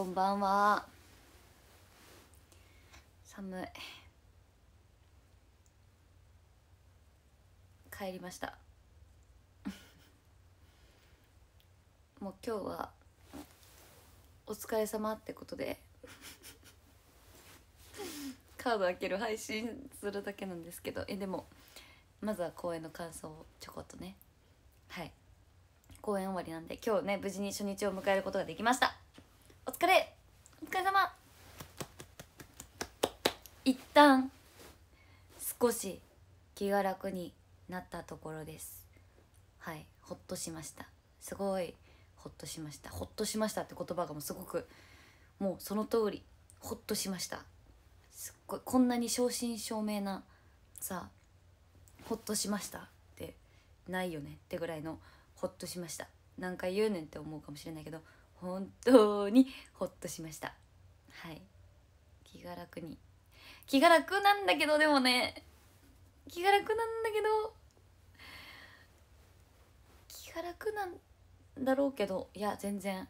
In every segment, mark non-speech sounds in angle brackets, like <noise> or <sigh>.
こんばんは寒い帰りました <laughs> もう今日はお疲れ様ってことで <laughs> カード開ける配信するだけなんですけどえでもまずは公演の感想をちょこっとねはい公演終わりなんで今日ね無事に初日を迎えることができましたお疲れお疲れ様一旦少し気が楽になったところですはいほっとしましたすごいほっとしましたほっとしましたって言葉がもうすごくもうその通りほっとしましたすっごいこんなに正真正銘なさほっとしましたってないよねってぐらいのほっとしました何回言うねんって思うかもしれないけど本当にほっとしましたはい気が楽に気が楽なんだけどでもね気が楽なんだけど気が楽なんだろうけどいや全然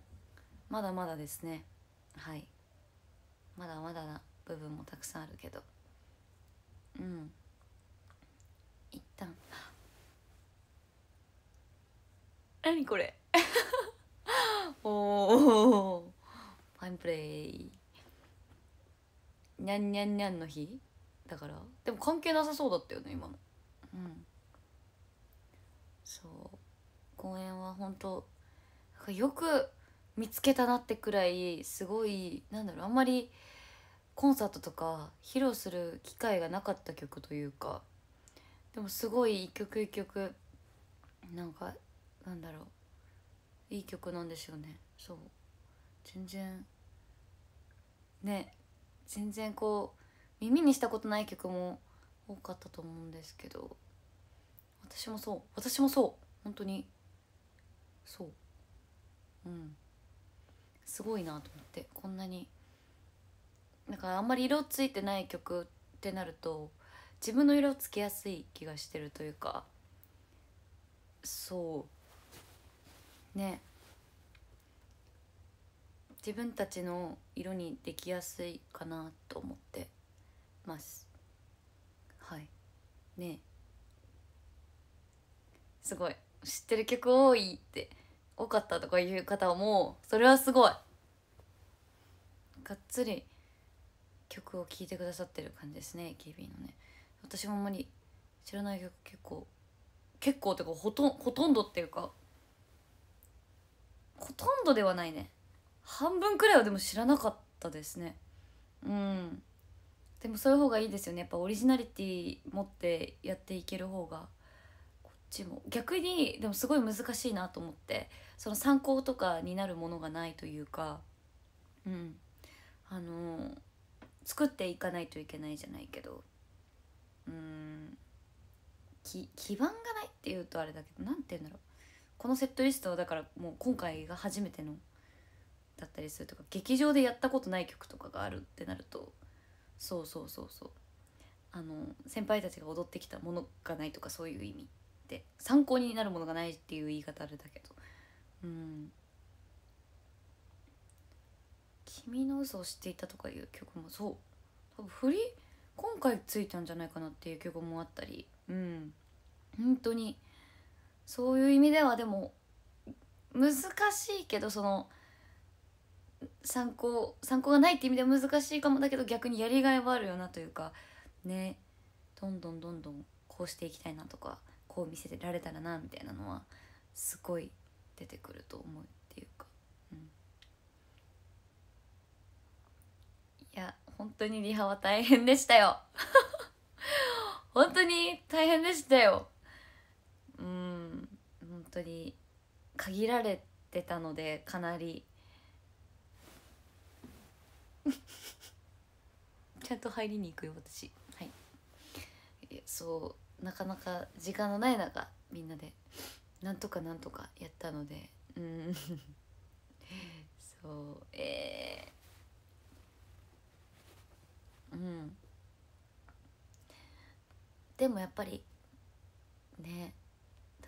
まだまだですねはいまだまだな部分もたくさんあるけどうん一旦何これおおファインプレイにゃんにゃんにゃんの日だからでも関係なさそうだったよね今のうんそう公演は本当よく見つけたなってくらいすごいなんだろうあんまりコンサートとか披露する機会がなかった曲というかでもすごい一曲一曲なんかなんだろういい曲なんですよねそう全然ね全然こう耳にしたことない曲も多かったと思うんですけど私もそう私もそう本当にそううんすごいなと思ってこんなにだからあんまり色ついてない曲ってなると自分の色つけやすい気がしてるというかそうね自分たちの色にできやすいかなと思ってますはいねすごい知ってる曲多いって多かったとかいう方もそれはすごいがっつり曲を聴いてくださってる感じですね k b のね私もあんまり知らない曲結構結構っていうかほとほとんどっていうかほとんどではないね半分くらいはでも知らなかったですねうんでもそういう方がいいですよねやっぱオリジナリティ持ってやっていける方がこっちも逆にでもすごい難しいなと思ってその参考とかになるものがないというかうんあのー、作っていかないといけないじゃないけどうん基盤がないっていうとあれだけど何て言うんだろうこのセットリストはだからもう今回が初めてのだったりするとか劇場でやったことない曲とかがあるってなるとそうそうそうそうあの先輩たちが踊ってきたものがないとかそういう意味で参考になるものがないっていう言い方あれだけどうん「君の嘘を知っていた」とかいう曲もそう多分振り今回ついたんじゃないかなっていう曲もあったりうん本当にそういう意味ではでも難しいけどその参考参考がないって意味では難しいかもだけど逆にやりがいはあるよなというかねどんどんどんどんこうしていきたいなとかこう見せてられたらなみたいなのはすごい出てくると思うっていうか、うん、いや本当にリハは大変でしたよ <laughs> 本当に大変でしたようん本当に限られてたのでかなり <laughs> ちゃんと入りに行くよ私はいそうなかなか時間のない中みんなでなんとかなんとかやったのでうん <laughs> そうえー、うんでもやっぱりね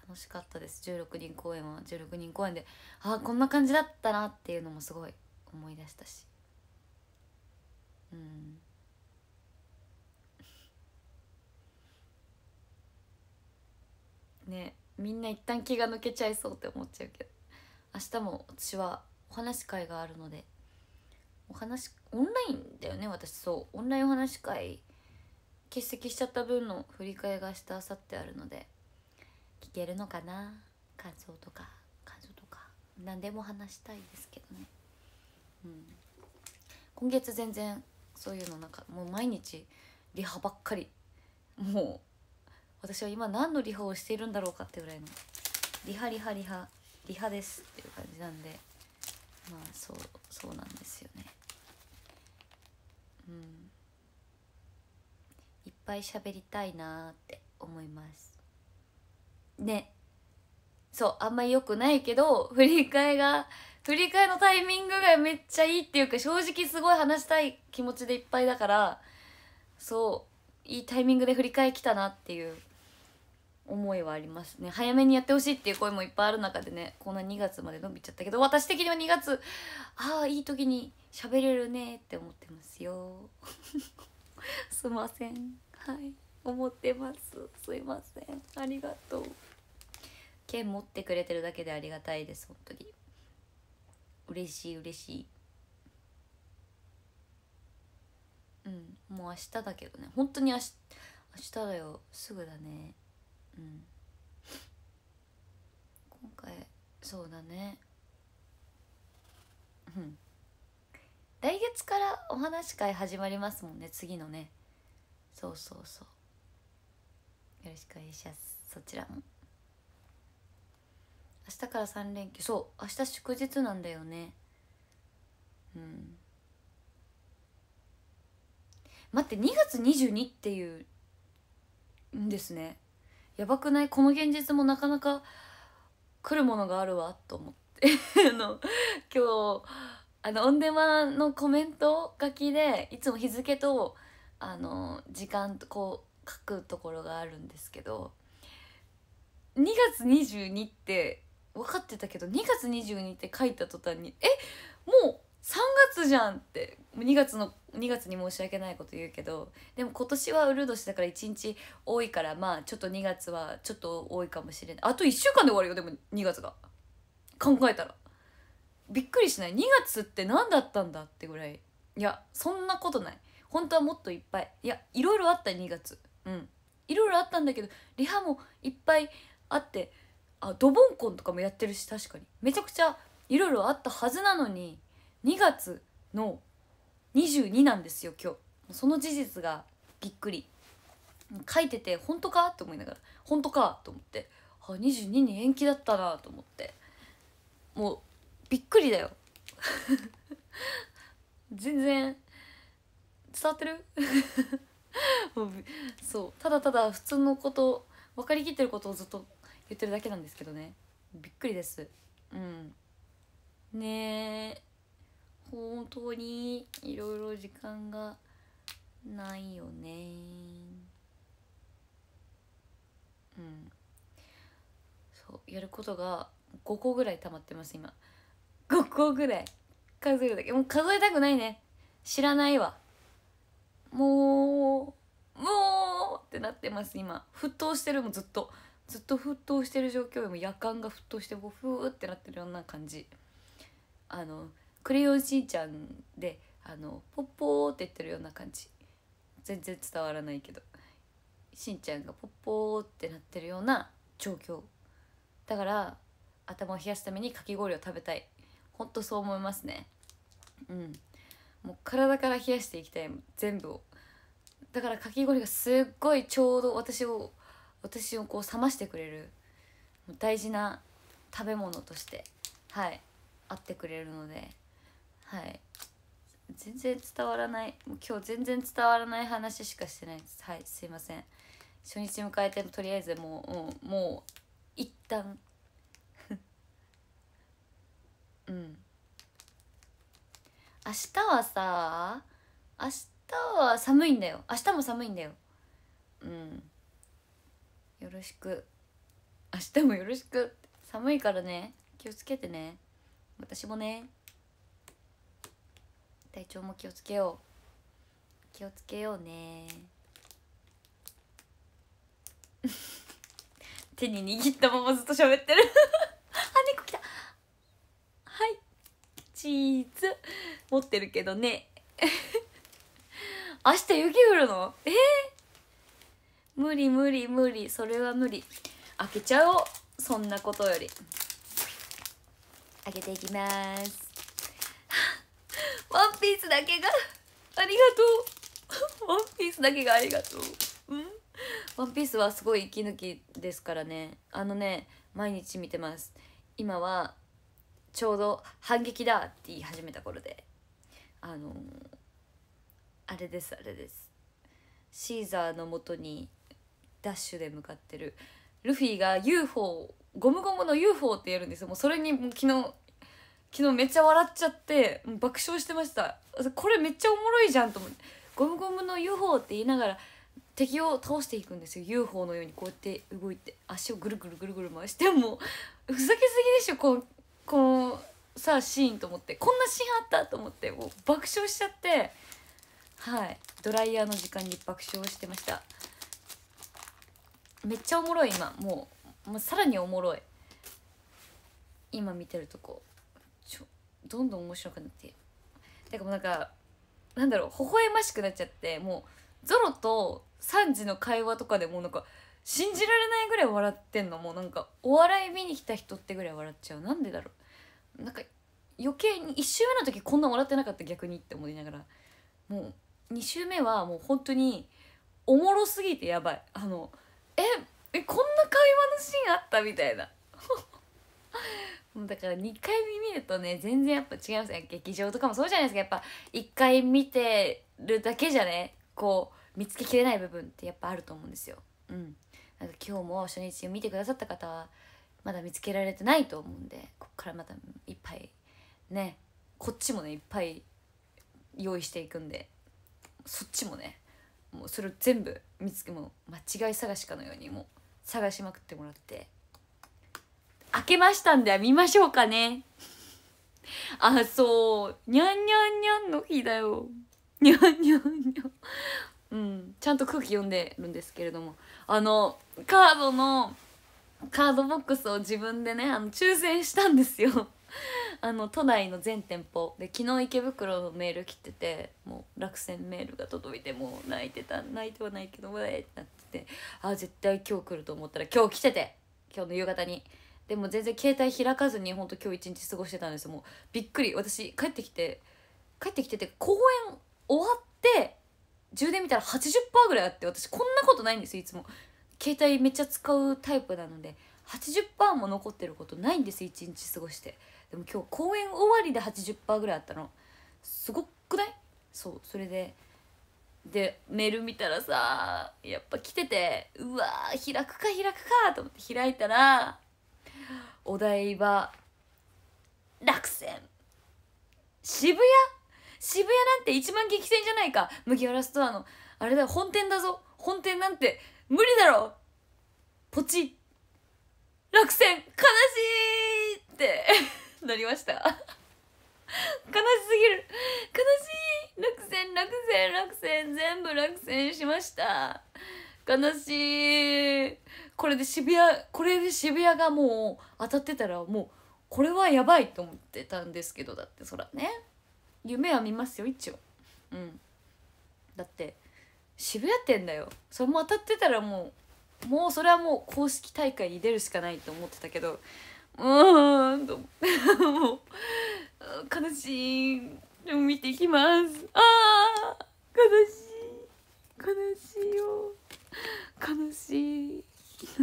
楽しかったです16人公演は16人公演でああこんな感じだったなっていうのもすごい思い出したしうんねみんな一旦気が抜けちゃいそうって思っちゃうけど明日も私はお話会があるのでお話オンラインだよね私そうオンラインお話会欠席しちゃった分の振り替えが明日明後日あるので聞けるのかな感想とか感想とか何でも話したいですけどねうん今月全然そういうのなんかもう毎日リハばっかりもう私は今何のリハをしているんだろうかってぐらいのリハリハリハリハですっていう感じなんでまあそうそうなんですよねうんいっぱい喋りたいなって思いますねそうあんまり良くないけど <laughs> 振り替えが振り替えのタイミングがめっちゃいいっていうか正直すごい話したい気持ちでいっぱいだからそういいタイミングで振り替え来たなっていう思いはありますね早めにやってほしいっていう声もいっぱいある中でねこんな2月まで伸びちゃったけど私的には2月ああいい時に喋れるねって思ってますよ <laughs> すいませんはい思ってますすいませんありがとう剣持ってくれてるだけでありがたいです本当に嬉しい嬉しいうんもう明日だけどね本当に明日明日だよすぐだねうん今回そうだねうん来月からお話会始まりますもんね次のねそうそうそうよろしくお願いしますそちらも明日から3連休そう明日祝日なんだよねうん待って2月22っていうんですねやばくないこの現実もなかなか来るものがあるわと思って <laughs> あの今日あのオンデマのコメント書きでいつも日付とあの時間とこう書くところがあるんですけど2月22って分かってたけど2月22日って書いた途端にえもう3月じゃんって2月の2月に申し訳ないこと言うけどでも今年はうる年だから1日多いからまあちょっと2月はちょっと多いかもしれないあと1週間で終わるよでも2月が考えたらびっくりしない2月って何だったんだってぐらいいやそんなことない本当はもっといっぱいいやいろいろあった2月うんいろいろあったんだけどリハもいっぱいあってあドボンコンとかもやってるし確かにめちゃくちゃいろいろあったはずなのに2月の22なんですよ今日その事実がびっくり書いてて本当かって思いながら本当かと思ってあ22に延期だったなと思ってもうびっくりだよ <laughs> 全然伝わってる <laughs> そうただただ普通のこと分かりきってることをずっと言ってるだけなんですけどねびっくりですうんねえ本当にいろいろ時間がないよねうんそうやることが5個ぐらい溜まってます今5個ぐらい数えるだけもう数えたくないね知らないわもうもうってなってます今沸騰してるもずっとずっと沸騰してる状況でも夜間が沸騰してこうふーってなってるような感じあの「クレヨンしんちゃんで」あのポッポーって言ってるような感じ全然伝わらないけどしんちゃんがポッポーってなってるような状況だから頭を冷やすためにかき氷を食べたいほんとそう思いますねうんもう体から冷やしていきたい全部をだからかき氷がすっごいちょうど私を私をこう冷ましてくれる大事な食べ物としてはいあってくれるのではい全然伝わらない今日全然伝わらない話しかしてないですはいすいません初日迎えてとりあえずもう、うん、もう一旦 <laughs> うん明日はさ明日は寒いんだよ明日も寒いんだようんよろしく明日もよろしく寒いからね気をつけてね私もね体調も気をつけよう気をつけようね <laughs> 手に握ったままずっと喋ってる <laughs> あ猫来たはいチーズ持ってるけどね <laughs> 明日雪降るのえー、無理無理無理それは無理開けちゃおうそんなことより開けていきます <laughs> <laughs> ワンピースだけがありがとうワンピースだけがありがとううんワンピースはすごい息抜きですからねあのね毎日見てます今はちょうど「反撃だ!」って言い始めた頃であのー、あれですあれですシーザーのもとにダッシュで向かってるルフィが UFO ゴムゴムの UFO ってやるんですよもうそれにもう昨日昨日めっちゃ笑っちゃって爆笑してましたこれめっちゃおもろいじゃんと思ってゴムゴムの UFO って言いながら敵を倒していくんですよ UFO のようにこうやって動いて足をぐるぐるぐるぐる回してもうふざけすぎでしょこのこのさあシーンと思ってこんなシーンあったと思ってもう爆笑しちゃってはいドライヤーの時間に爆笑してました。めっちゃおもろい今もうもうさらにおもろい今見てるとこちょどんどん面白くなってだからもうなんかなんだろう微笑ましくなっちゃってもうゾロとサンジの会話とかでもうなんか信じられないぐらい笑ってんのもうなんかお笑い見に来た人ってぐらい笑っちゃうなんでだろうなんか余計に1周目の時こんな笑ってなかった逆にって思いながらもう2周目はもう本当におもろすぎてやばいあのえこんな会話のシーンあったみたいな <laughs> もうだから2回見るとね全然やっぱ違いますね劇場とかもそうじゃないですかやっぱ1回見てるだけじゃねこう見つけきれない部分ってやっぱあると思うんですようんなんか今日も初日見てくださった方はまだ見つけられてないと思うんでこっからまたいっぱいねこっちもねいっぱい用意していくんでそっちもねもうそれを全部見つけもう間違い探しかのようにもう探しまくってもらって開けましたんで見ましょうかねあそうにゃんにゃんにゃんの日だよにゃんにゃんにゃんうん、ちゃんと空気読んでるんですけれどもあのカードのカードボックスを自分でねあの抽選したんですよあの都内の全店舗で昨日池袋のメール来ててもう落選メールが届いてもう泣いてた泣いてはないけどうえってなっててあ絶対今日来ると思ったら今日来てて今日の夕方に。でも全然携帯開かずにほんと今日一日過ごしてたんですよもうびっくり私帰ってきて帰ってきてて公演終わって充電見たら80%ぐらいあって私こんなことないんですいつも携帯めっちゃ使うタイプなので80%も残ってることないんです一日過ごしてでも今日公演終わりで80%ぐらいあったのすごくないそうそれででメール見たらさやっぱ来ててうわ開くか開くかと思って開いたらお台場落選渋谷渋谷なんて一番激戦じゃないか麦わらストアのあれだ本店だぞ本店なんて無理だろポチ落選悲しいってなりました悲しすぎる悲しい落選落選落選全部落選しました悲しいこれで渋谷これで渋谷がもう当たってたらもうこれはやばいと思ってたんですけどだってそらね夢は見ますよ一応うんだって渋谷店だよそれも当たってたらもうもうそれはもう公式大会に出るしかないと思ってたけどうんと <laughs> もう悲しいでも見ていきますああ。悲しい悲しいよ悲しい <laughs>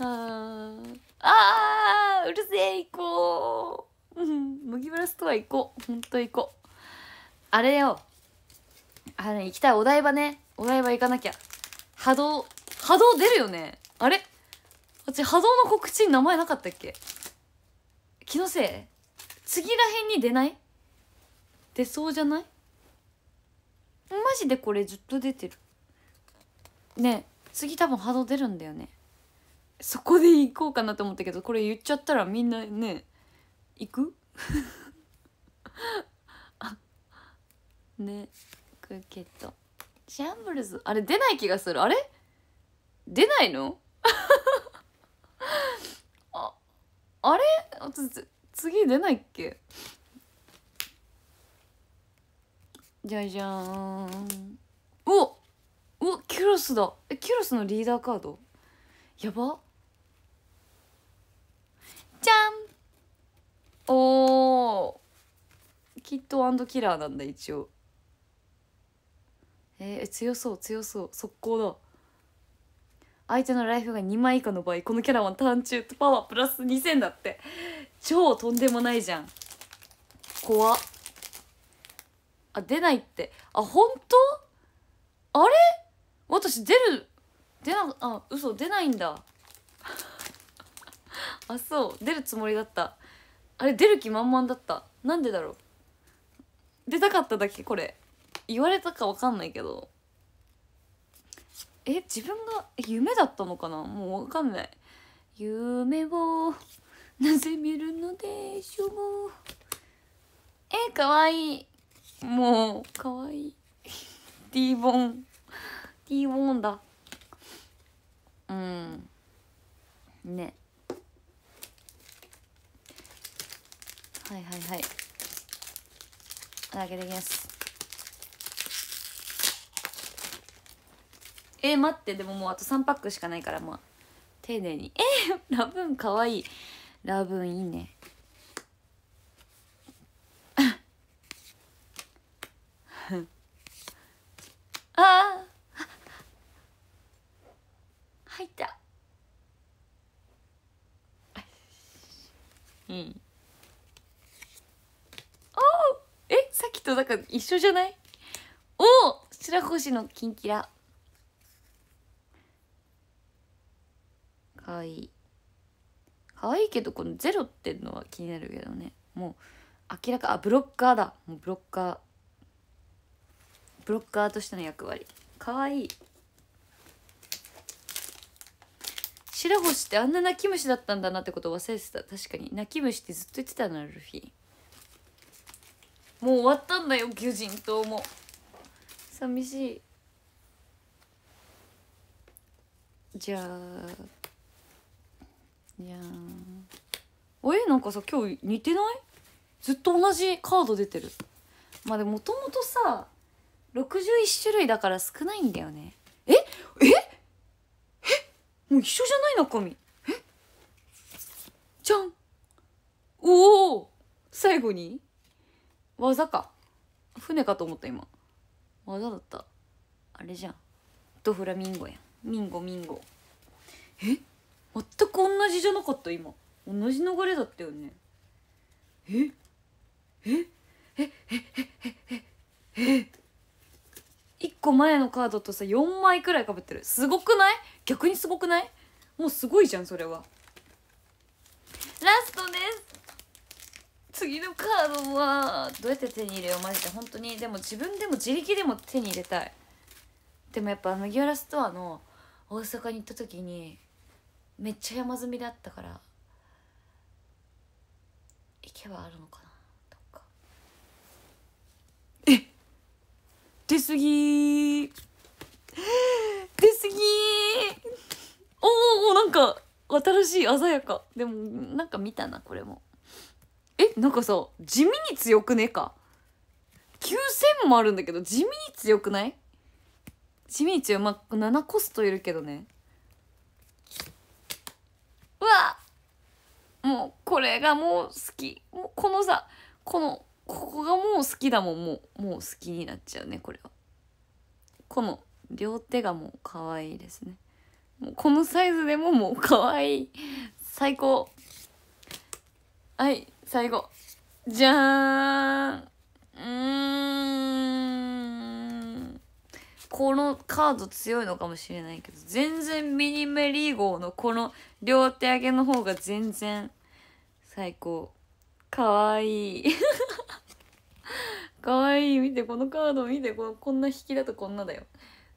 あーあーうるせえ行こう、うん、麦わらストア行こうほんと行こうあれよあれ行きたいお台場ねお台場行かなきゃ波動波動出るよねあれ私波動の告知に名前なかったっけ気のせい次らへんに出ない出そうじゃないマジでこれずっと出てるね次多分波動出るんだよねそこで行こうかなと思ったけどこれ言っちゃったらみんなね行く <laughs> あねクーケットシャンブルズあれ出ない気がするあれ出ないの <laughs> ああれ次出ないっけじゃじゃーんおおキュロスだえキュロスのリーダーカードやばじゃんおーキットキラーなんだ一応えー、強そう強そう速攻だ相手のライフが2枚以下の場合このキャラはターン中とパワープラス2000だって超とんでもないじゃん怖っあ出ないってあ本当あれ私出る出なあ嘘出ないんだ <laughs> あそう出るつもりだったあれ出る気満々だったなんでだろう出たかっただけこれ言われたか分かんないけどえ自分が夢だったのかなもう分かんない夢をなぜ見るのでしょうえかわいいもうかわいい D ボン D ボンだうんねはいはいはいいただきますえー、待ってでももうあと3パックしかないからまあ丁寧にえー、ラブーンかわいいラブーンいいね <laughs> ああ入ったうんおおえさっきとなんか一緒じゃないおお白星のキンキラ可愛い可愛いけどこのゼロってのは気になるけどねもう明らかあブロッカーだもうブロッカーブロッカーとしての役割可愛い白星ってあんな泣き虫だったんだなってことを忘れてた確かに泣き虫ってずっと言ってたなルフィもう終わったんだよ巨人島も寂しいじゃあいやーえなんかさ今日似てないずっと同じカード出てるまあでもともとさ61種類だから少ないんだよねえええもう一緒じゃない中身えじゃんおお最後に技か船かと思った今技だったあれじゃんドフラミンゴやミンゴミンゴえ全く同じじゃなかった今同じ流れだったよねえええええええ1個前のカードとさ4枚くらいかぶってるすごくない逆にすごくないもうすごいじゃんそれはラストです次のカードはどうやって手に入れようマジで本当にでも自分でも自力でも手に入れたいでもやっぱ麦わらストアの大阪に行った時にめっちゃ山積みだったから池はあるのかなどかえ出過ぎ出過ぎおおなんか新しい鮮やかでもなんか見たなこれもえなんかさ地味に強くねか9000もあるんだけど地味に強くない地味に強いまあ7コストいるけどねわもうこれがもう好きもうこのさこのここがもう好きだもんもうもう好きになっちゃうねこれはこの両手がもう可愛いですねもうこのサイズでももう可愛い最高はい最後じゃーんうーんこのカード強いのかもしれないけど全然ミニメリーゴーのこの両手上げの方が全然最高かわいい <laughs> かわいい見てこのカード見てここんな引きだとこんなだよ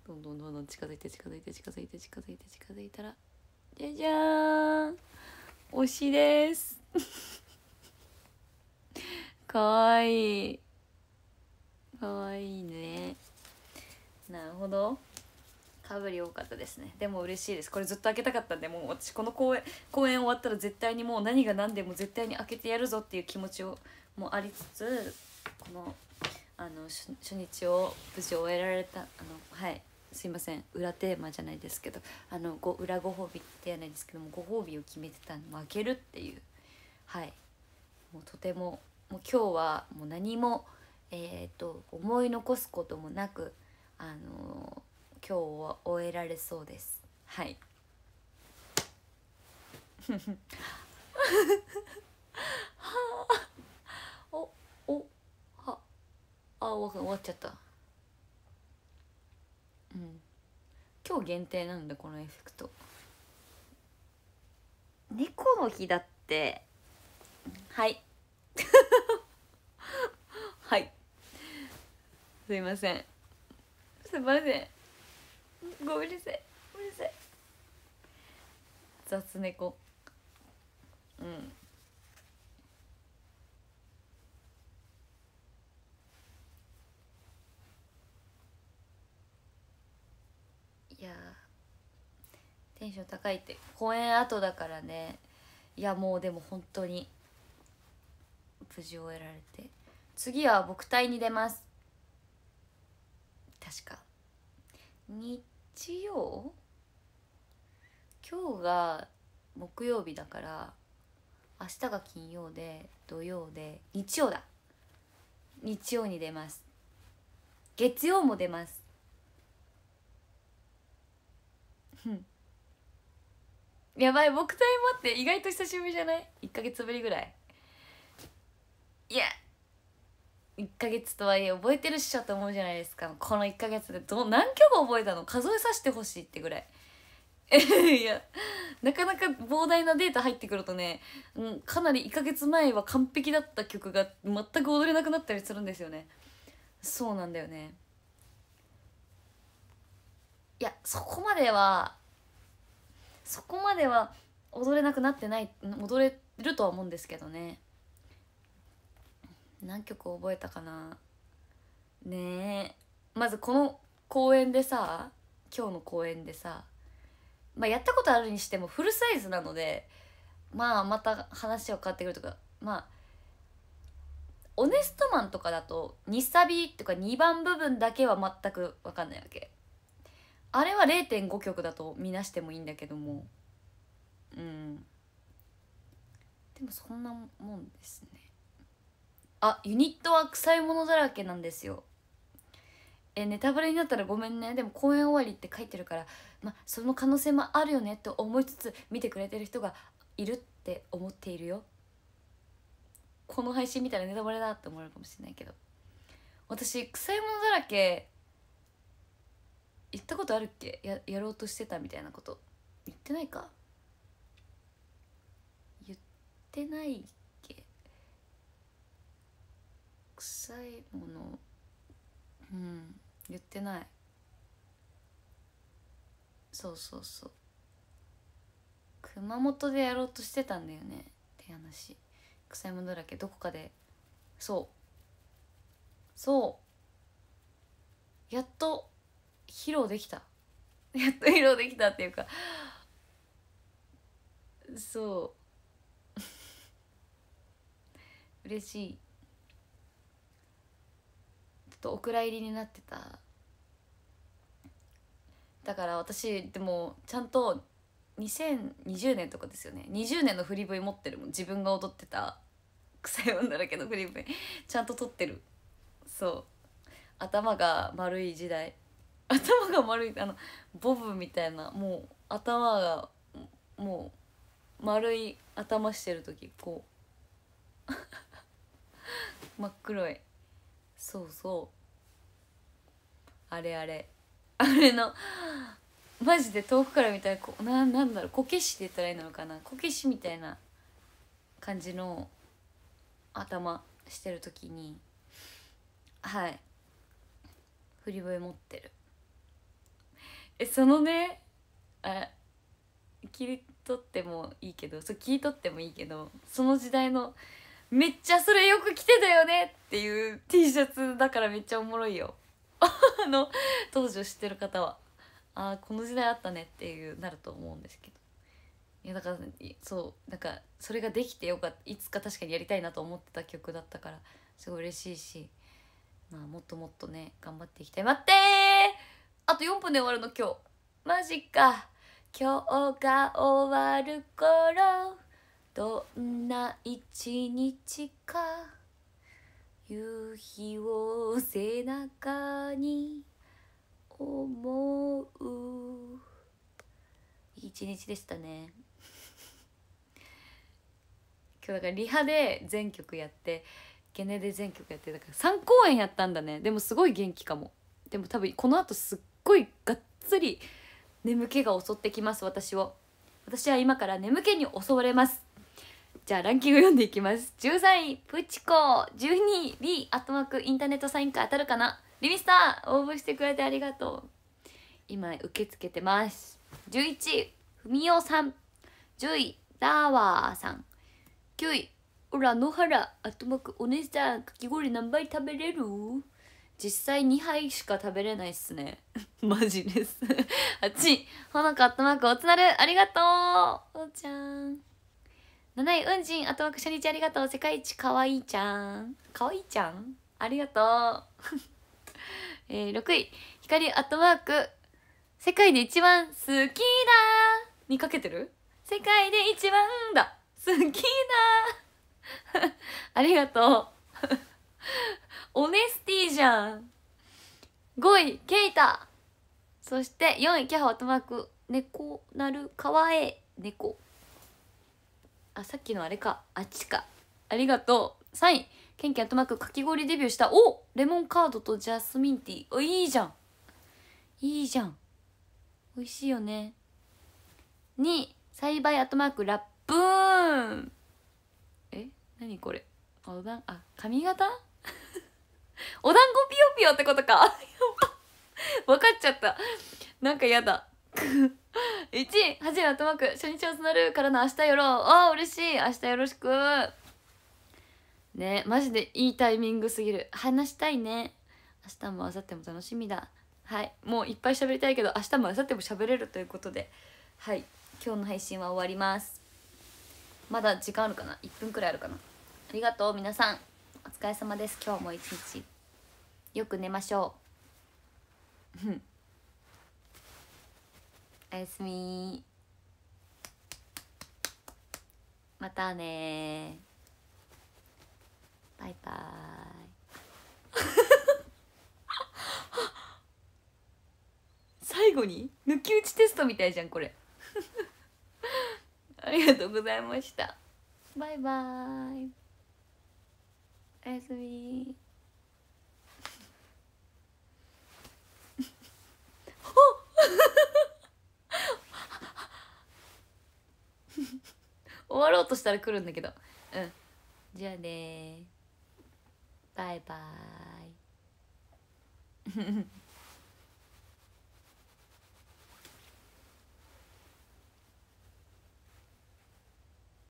どんどんどんどん近づいて近づいて近づいて近づいて近づいたらじゃじゃーん推しです <laughs> かわいいかわいいねなるほどかぶり多かったですねでも嬉しいですこれずっと開けたかったんでもう私この公演公演終わったら絶対にもう何が何でも絶対に開けてやるぞっていう気持ちをもありつつこのあの初日を無事終えられたあのはいすいません裏テーマじゃないですけどあのご裏ご褒美ってやないですけどもご褒美を決めてたんで負けるっていうはいもうとてももう今日はもう何もえっ、と思い残すこともなくあの今日は終えられそうですはい <laughs> はあおおはあ終わっちゃったうん今日限定なんだこのエフェクト猫の日だってはい <laughs> はいすいませんすいませんごめんなさいごめんなさい雑猫うんいやテンション高いって公演後だからねいやもうでも本当に無事終えられて次は僕隊に出ます確か日曜今日が木曜日だから明日が金曜で土曜で日曜だ日曜に出ます月曜も出ますやばい僕体もって意外と久しぶりじゃない1ヶ月ぶりぐらいいや1ヶ月とはいえ覚えてるっしょっ思うじゃないですかこの1ヶ月でど何曲覚えたの数えさせてほしいってぐらい <laughs> いやなかなか膨大なデータ入ってくるとね、うん、かなり1ヶ月前は完璧だった曲が全く踊れなくなったりするんですよねそうなんだよねいやそこまではそこまでは踊れなくなってない踊れるとは思うんですけどね何曲覚えたかなねえまずこの公演でさ今日の公演でさ、まあ、やったことあるにしてもフルサイズなのでまあまた話は変わってくるとかまあオネストマンとかだと2サビとか2番部分だけは全く分かんないわけあれは0.5曲だと見なしてもいいんだけどもうんでもそんなもんですねあユニットは臭いものだらけなんですよえネタバレになったらごめんねでも公演終わりって書いてるから、ま、その可能性もあるよねと思いつつ見てくれてる人がいるって思っているよこの配信見たらネタバレだって思われるかもしれないけど私臭いものだらけ言ったことあるっけややろうとしてたみたいなこと言ってないか言ってない臭いものうん言ってないそうそうそう熊本でやろうとしてたんだよねって話臭いものだらけどこかでそうそうやっと披露できた <laughs> やっと披露できたっていうかそう <laughs> 嬉しいお蔵入りになってただから私でもちゃんと2020年とかですよね20年の振り V 持ってるもん自分が踊ってた臭い女だらけの振り V ちゃんと撮ってるそう頭が丸い時代頭が丸いあのボブみたいなもう頭がもう丸い頭してる時こう <laughs> 真っ黒いそうそうあれあれあれのマジで遠くから見たらこななんだろうこけしって言ったらいいのかなこけしみたいな感じの頭してる時にはい振り笛持ってるえそのねあ切り取ってもいいけどそう切り取ってもいいけどその時代の「めっちゃそれよく着てたよね」っていう T シャツだからめっちゃおもろいよ。あの当時を知ってる方はああこの時代あったねっていうなると思うんですけどいやだからそうなんかそれができてよかったいつか確かにやりたいなと思ってた曲だったからすごい嬉しいし、まあ、もっともっとね頑張っていきたい待ってあと4分で終わるの今日マジか今日が終わる頃どんな一日か夕日を背中に思う一日でしたね <laughs> 今日だからリハで全曲やってゲネで全曲やってだから3公演やったんだねでもすごい元気かもでも多分このあとすっごいがっつり眠気が襲ってきます私を私は今から眠気に襲われますじゃあランキング読んでいきます13位プチコ12位 B アットマークインターネットサインか当たるかなリミスター応募してくれてありがとう今受け付けてます11位ふみおさん10位ダーワーさん9位ほら野原アットマークお姉ちゃんかき氷何杯食べれる実際2杯しか食べれないっすね <laughs> マジです8 <laughs> 位ほのかアットマークおつなるありがとうおちゃん7位、うんじん、あとはく初日ありがとう。世界一かわいいちゃん。かわいいちゃんありがとう。<laughs> えー、6位、光アットワーク。世界で一番好きだにかけてる世界で一番だ好きだ <laughs> ありがとう。<laughs> オネスティじゃん。5位、ケイタ。そして4位、キャハアットワーク。猫なるかわえ猫。あ、さっきのあれか。あっちか。ありがとう。3位、ケンケンとークかき氷デビューした。おレモンカードとジャスミンティー。お、いいじゃん。いいじゃん。美味しいよね。2位、栽培アトマークラップーン。え何これおだん、あ、髪型 <laughs> お団子ピヨピヨってことか。<laughs> わかっちゃった。なんかやだ。1位8位はとまく初日はつなるからの明日よろああ嬉しい明日よろしくねマジでいいタイミングすぎる話したいね明日も明後日も楽しみだはいもういっぱい喋りたいけど明日も明後日も喋れるということではい今日の配信は終わりますまだ時間あるかな1分くらいあるかなありがとう皆さんお疲れ様です今日も一日よく寝ましょうおやすみまたねバイバイ <laughs> 最後に抜き打ちテストみたいじゃんこれ <laughs> ありがとうございましたバイバイおやすみおっ <laughs> 終わろうとしたら来るんだけどうんじゃあねバイバーイ <laughs>